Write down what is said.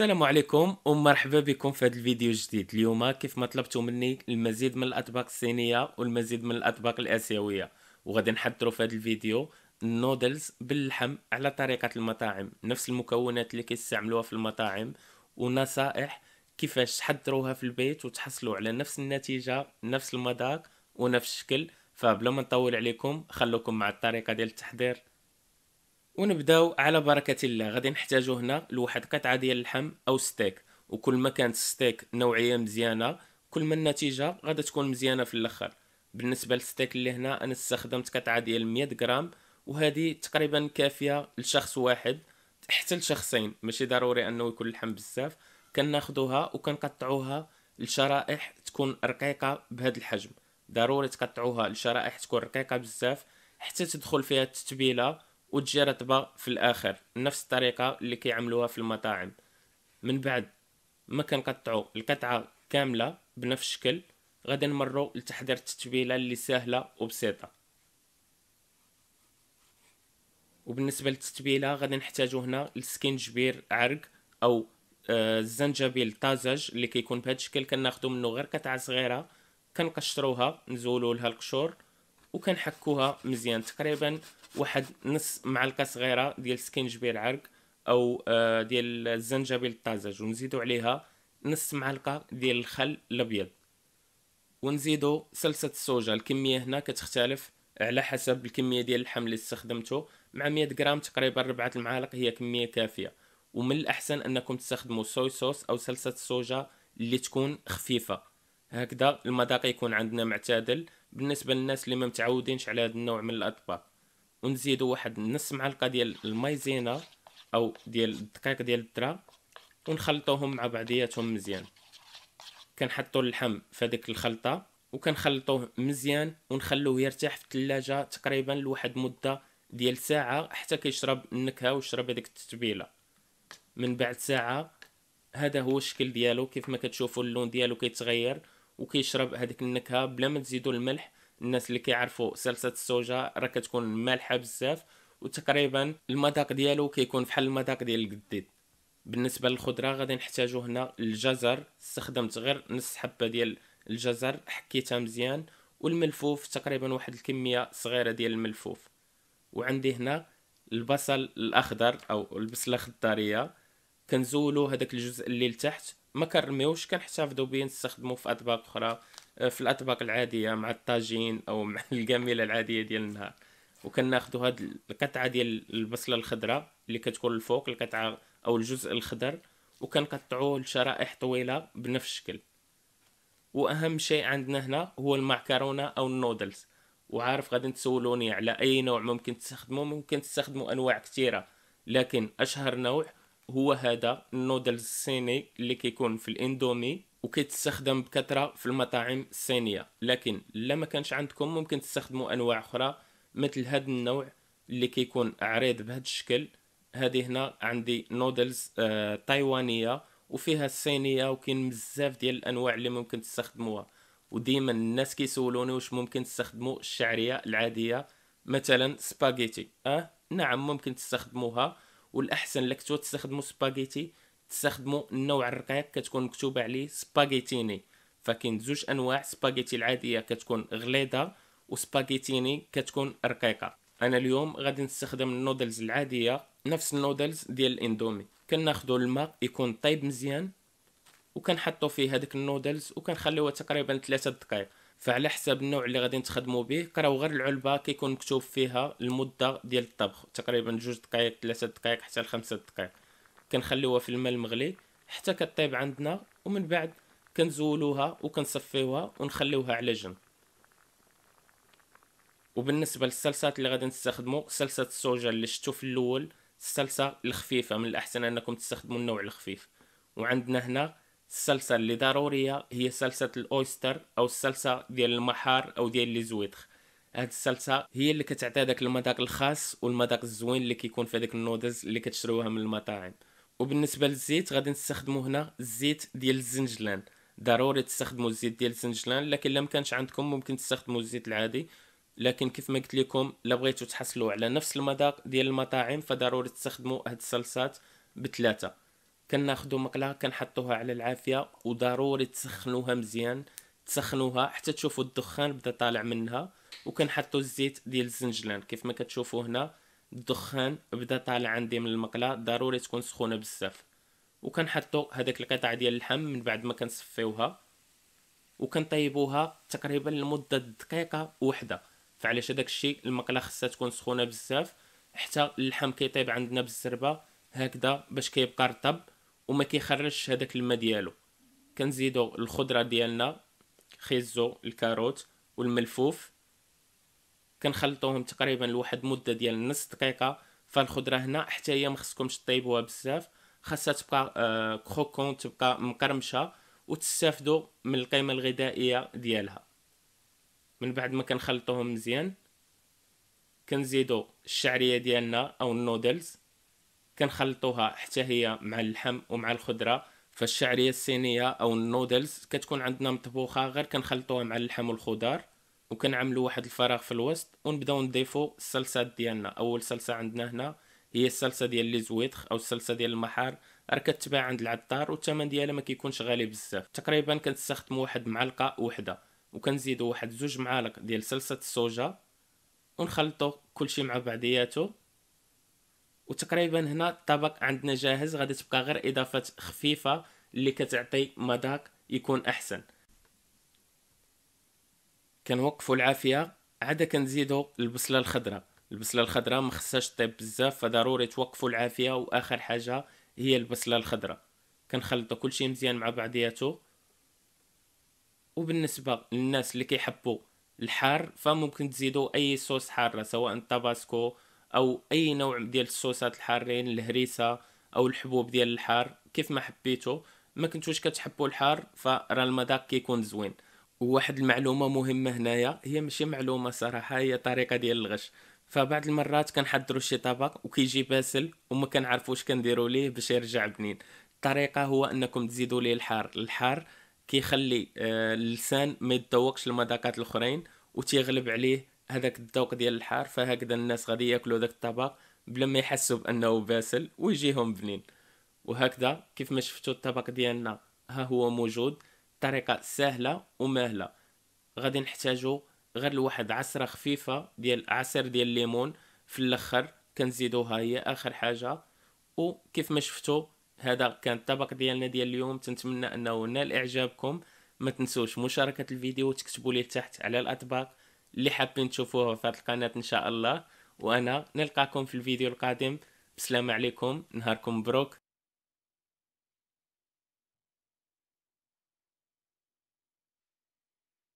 السلام عليكم ومرحبا بكم في هذا الفيديو الجديد اليوم كيف ما طلبتوا مني المزيد من الاطباق الصينيه والمزيد من الاطباق الاسيويه وغادي نحضروا في هذا الفيديو النودلز باللحم على طريقه المطاعم نفس المكونات اللي كيستعملوها في المطاعم ونصائح كيفاش تحضروها في البيت وتحصلوا على نفس النتيجه نفس المذاق ونفس الشكل فبلا ما نطول عليكم خلوكم مع الطريقه ديال التحضير ونبداو على بركه الله غادي نحتاجو هنا لواحد قطعه ديال اللحم او ستيك وكل ما كانت ستيك نوعيه مزيانه كل ما النتيجه غادي تكون مزيانه في الاخر بالنسبه للستيك اللي هنا انا استخدمت قطعه ديال 100 غرام وهذه تقريبا كافيه لشخص واحد حتى لشخصين ماشي ضروري انه يكون اللحم بزاف كناخذوها وكنقطعوها لشرائح تكون رقيقه بهذا الحجم ضروري تقطعوها لشرائح تكون رقيقه بزاف حتى تدخل فيها التتبيله وتجي رطبة في الآخر نفس الطريقة اللي كيعملوها في المطاعم من بعد ما كنقطعوا القطعة كاملة بنفس الشكل غادي نمروا لتحضير التتبيلة اللي سهلة وبسيطة وبالنسبة للتتبيلة غادي نحتاجو هنا السكينجبير عرق أو آه، الزنجبيل طازج اللي كيكون بهذا الشكل كناخدو منه غير قطعة صغيرة كنقشروها نزولو لها القشور وكنحكوها مزيان تقريبا واحد نص معلقه صغيره ديال سكينجبير عرق او آه، ديال الزنجبيل الطازج ونزيدو عليها نص معلقه ديال الخل الابيض ونزيدو سلسه الصوجه الكميه هنا كتختلف على حسب الكميه ديال اللحم اللي استخدمته مع 100 غرام تقريبا ربعه المعالق هي كميه كافيه ومن الاحسن انكم تستخدموا صوي صوص او سلسه الصوجه اللي تكون خفيفه هكذا المذاق يكون عندنا معتدل بالنسبه للناس اللي ما متعودينش على هذا النوع من الاطباق ونزيدوا واحد نص معلقه ديال المايزينا او ديال الدقيق ديال الذره ونخلطوهم مع بعضياتهم مزيان كنحطوا اللحم في هذيك الخلطه وكنخلطوه مزيان ونخلوه يرتاح في الثلاجه تقريبا لواحد مده ديال ساعه حتى كيشرب النكهه ويشرب هذيك التتبيله من بعد ساعه هذا هو الشكل ديالو كيف ما كتشوفوا اللون ديالو كيتغير وكيشرب هذيك النكهه بلا ما تزيدوا الملح الناس اللي كيعرفوا سلسه السوجا راه كتكون مالحه بزاف وتقريبا المذاق ديالو كيكون بحال المذاق ديال القديد بالنسبه للخضره غادي نحتاجو هنا الجزر استخدمت غير نص حبه ديال الجزر حكيتها مزيان والملفوف تقريبا واحد الكميه صغيره ديال الملفوف وعندي هنا البصل الاخضر او البصله الخضاريه كنزولو هذاك الجزء اللي لتحت ما كنرميوش كنحتفظوا به نستخدموه في اطباق اخرى آه، في الاطباق العاديه مع الطاجين او مع القميله العاديه ديال النهار وكناخذوا هاد القطعه ديال البصله الخضراء اللي كتكون الفوق القطعه او الجزء الخضر وكنقطعوه لشرائح طويله بنفس الشكل واهم شيء عندنا هنا هو المعكرونه او النودلز وعارف غادي تسولوني على اي نوع ممكن تستخدمه ممكن تستخدموا انواع كثيره لكن اشهر نوع هو هذا النودل الصيني اللي كيكون في الاندومي وكيتستخدم بكثره في المطاعم الصينيه لكن لا ما كانش عندكم ممكن تستخدموا انواع اخرى مثل هذا النوع اللي كيكون عريض بهذا الشكل هذه هنا عندي نودلز آه تايوانيه وفيها الصينيه وكاين بزاف ديال الانواع اللي ممكن تستخدموها وديما الناس كيسولوني واش ممكن تستخدموا الشعريه العاديه مثلا سباغيتي اه نعم ممكن تستخدموها والاحسن لك تستخدموا سباغيتي تستخدموا النوع الرقيق كتكون مكتوبه عليه سباغيتيني فكاين زوج انواع سباغيتي العاديه كتكون غليظه وسباغيتيني كتكون رقيقه انا اليوم غادي نستخدم النودلز العاديه نفس النودلز ديال الاندومي كناخذوا الماء يكون طايب مزيان وكنحطوا فيه هذاك النودلز وكنخليوها تقريبا 3 دقائق فعلى حسب النوع اللي غادي تخدموا به كراو غير العلبه كيكون مكتوب فيها المده ديال الطبخ تقريبا جوج دقائق ثلاثة دقائق حتى لخمسة دقائق كنخليوها في الماء المغلي حتى كطيب عندنا ومن بعد كنزولوها وكنصفيوها ونخليوها على جنب وبالنسبه للصلصات اللي غادي نستخدمو صلصه السوجا اللي شتو في الاول الصلصه الخفيفه من الاحسن انكم تستخدموا النوع الخفيف وعندنا هنا السلسة اللي ضرورية هي سلسة الأويستر أو السلسة ديال المحار أو ديال لي زويتخ هاد السلسة هي اللي كتعطي داك المذاق الخاص والمذاق الزوين اللي كيكون في داك النودلز اللي كتشروها من المطاعم وبالنسبة للزيت غادي نستخدمو هنا الزيت ديال الزنجلان ضروري تستخدموا الزيت ديال الزنجلان لكن لم كانش عندكم ممكن تستخدموا الزيت العادي لكن كيف ما قلت لكم الا بغيتو تحصلوا على نفس المذاق ديال المطاعم فضروري تستخدموا هاد الصلصات بثلاثه كناخدو مقله كنحطوها على العافيه وضروري تسخنوها مزيان تسخنوها حتى تشوفوا الدخان بدا طالع منها وكنحطوا الزيت ديال الزنجلان كيف ما كتشوفوا هنا الدخان بدا طالع عندي من المقله ضروري تكون سخونه بزاف وكنحطوا هذاك القطع ديال اللحم من بعد ما كنصفيوها وكنطيبوها تقريبا لمده دقيقه واحده فعلاش هذاك الشيء المقله خصها تكون سخونه بزاف حتى اللحم كيطيب عندنا بالزربه هكذا باش كيبقى رطب وما كيخرجش هذاك الماء ديالو كنزيدو الخضره ديالنا خيزو الكاروت والملفوف كنخلطوهم تقريبا لواحد مده ديال نص دقيقه فالخضره هنا حتى هي ما خصكمش طيبوها بزاف خاصها تبقى آه كروكون تبقى مقرمشه وتستافدوا من القيمه الغذائيه ديالها من بعد ما كنخلطوهم مزيان كنزيدو الشعريه ديالنا او النودلز كنخلطوها حتى هي مع اللحم ومع الخضره فالشعريه الصينيه او النودلز كتكون عندنا مطبوخه غير كنخلطوها مع اللحم والخضار وكنعملوا واحد الفراغ في الوسط ونبداو نضيفوا الصلصات ديالنا اول صلصه عندنا هنا هي الصلصه ديال لي زويتخ او الصلصه ديال المحار راه كتباع عند العطار والثمن ديالها ما كيكونش غالي بزاف تقريبا كنستخدموا واحد معلقه وحده وكنزيدوا واحد زوج معالق ديال صلصه الصوجه ونخلطوا كلشي مع بعضياته وتقريبا هنا الطبق عندنا جاهز غادي تبقى غير اضافات خفيفه اللي كتعطي مذاق يكون احسن كنوقفوا العافيه عاده كنزيدوا البصله الخضراء البصله الخضراء ما خصهاش طيب بزاف فضروري توقفوا العافيه واخر حاجه هي البصله الخضراء كنخلطوا كلشي مزيان مع بعضياته وبالنسبه للناس اللي كيحبوا الحار فممكن تزيدوا اي صوص حاره سواء طباسكو او اي نوع ديال الصوصات الحارين الهريسه او الحبوب ديال الحار كيف ما حبيتو ما كنتوش كتحبوا الحار فراه المذاق كيكون زوين وواحد المعلومه مهمه هنايا هي ماشي معلومه صراحه هي طريقه ديال الغش فبعض المرات كنحضروا شي طبق وكيجي باسل وما كنعرفوش كنديروا ليه باش يرجع بنين الطريقه هو انكم تزيدوا ليه الحار الحار كيخلي آه، اللسان ما يتذوقش المذاقات الاخرين وتيغلب عليه هذاك الذوق ديال الحار فهكذا الناس غادي ياكلوا ذاك الطبق بلا ما يحسوا بانه باسل ويجيهم بنين وهكذا كيف ما شفتوا الطبق ديالنا ها هو موجود طريقه سهله ومهله غادي نحتاجو غير لواحد عصره خفيفه ديال عصير ديال الليمون في الاخر كنزيدوها هي اخر حاجه وكيف ما شفتوا هذا كان الطبق ديالنا ديال اليوم تنتمنى انه نال اعجابكم ما تنسوش مشاركه الفيديو وتكتبوا لي تحت على الاطباق اللي حابين تشوفوه في هذه القناه ان شاء الله وانا نلقاكم في الفيديو القادم بسلام عليكم نهاركم مبروك